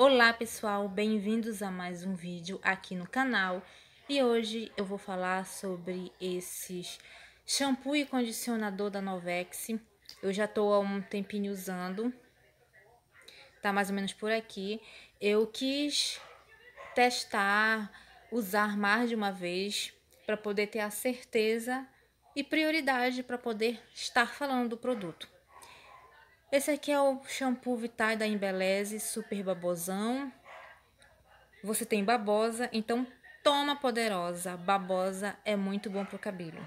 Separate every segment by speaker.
Speaker 1: Olá pessoal, bem-vindos a mais um vídeo aqui no canal e hoje eu vou falar sobre esses shampoo e condicionador da Novex. Eu já tô há um tempinho usando, tá mais ou menos por aqui. Eu quis testar, usar mais de uma vez para poder ter a certeza e prioridade para poder estar falando do produto. Esse aqui é o shampoo Vitae da Embeleze, super babosão. Você tem babosa, então toma poderosa. Babosa é muito bom pro cabelo.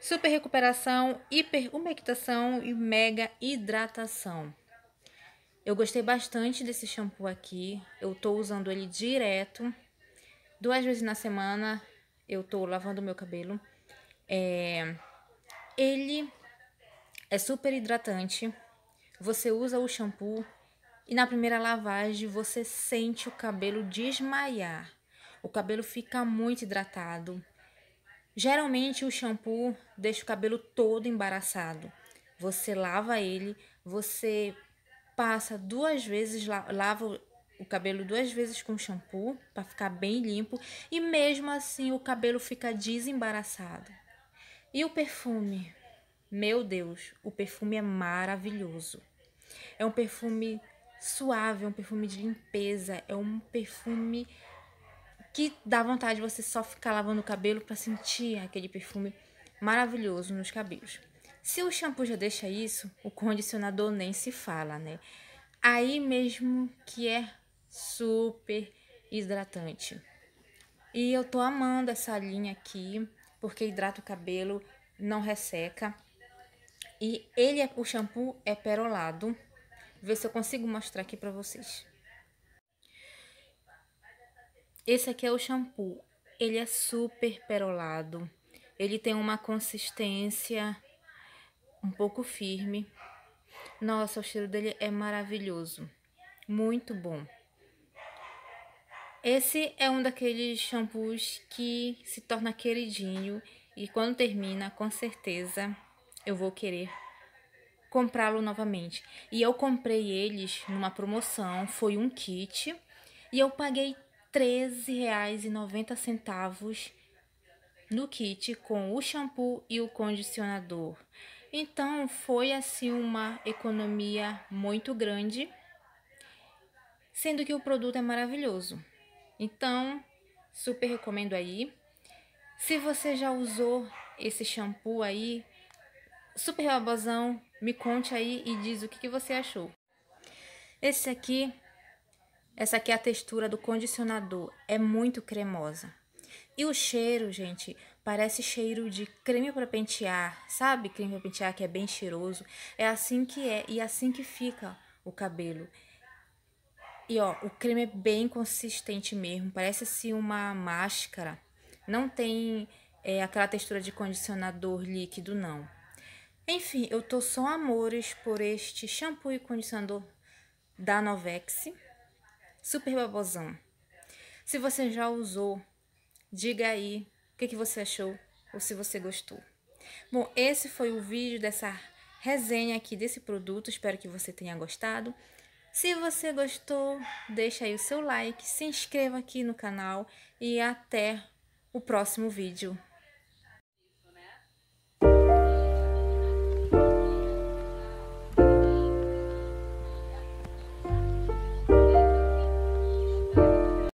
Speaker 1: Super recuperação, hiper umectação e mega hidratação. Eu gostei bastante desse shampoo aqui. Eu tô usando ele direto. Duas vezes na semana eu tô lavando meu cabelo. É... Ele é super hidratante. Você usa o shampoo e na primeira lavagem você sente o cabelo desmaiar. O cabelo fica muito hidratado. Geralmente o shampoo deixa o cabelo todo embaraçado. Você lava ele, você passa duas vezes, lava o cabelo duas vezes com shampoo para ficar bem limpo e mesmo assim o cabelo fica desembaraçado. E o perfume? Meu Deus, o perfume é maravilhoso. É um perfume suave, é um perfume de limpeza, é um perfume que dá vontade de você só ficar lavando o cabelo para sentir aquele perfume maravilhoso nos cabelos. Se o shampoo já deixa isso, o condicionador nem se fala, né? Aí mesmo que é super hidratante. E eu tô amando essa linha aqui, porque hidrata o cabelo, não resseca. E ele é, o shampoo é perolado. Ver se eu consigo mostrar aqui pra vocês. Esse aqui é o shampoo. Ele é super perolado. Ele tem uma consistência um pouco firme. Nossa, o cheiro dele é maravilhoso. Muito bom. Esse é um daqueles shampoos que se torna queridinho e quando termina, com certeza eu vou querer comprá-lo novamente. E eu comprei eles numa promoção, foi um kit, e eu paguei R$13,90 no kit com o shampoo e o condicionador. Então foi assim uma economia muito grande, sendo que o produto é maravilhoso. Então, super recomendo aí. Se você já usou esse shampoo aí, Super Robozão, me conte aí e diz o que, que você achou. Esse aqui, essa aqui é a textura do condicionador, é muito cremosa. E o cheiro, gente, parece cheiro de creme para pentear, sabe? Creme para pentear que é bem cheiroso. É assim que é e assim que fica o cabelo. E ó, o creme é bem consistente mesmo, parece assim uma máscara. Não tem é, aquela textura de condicionador líquido, não. Enfim, eu tô só amores por este shampoo e condicionador da Novex. Super babosão. Se você já usou, diga aí o que, que você achou ou se você gostou. Bom, esse foi o vídeo dessa resenha aqui desse produto. Espero que você tenha gostado. Se você gostou, deixa aí o seu like, se inscreva aqui no canal e até o próximo vídeo.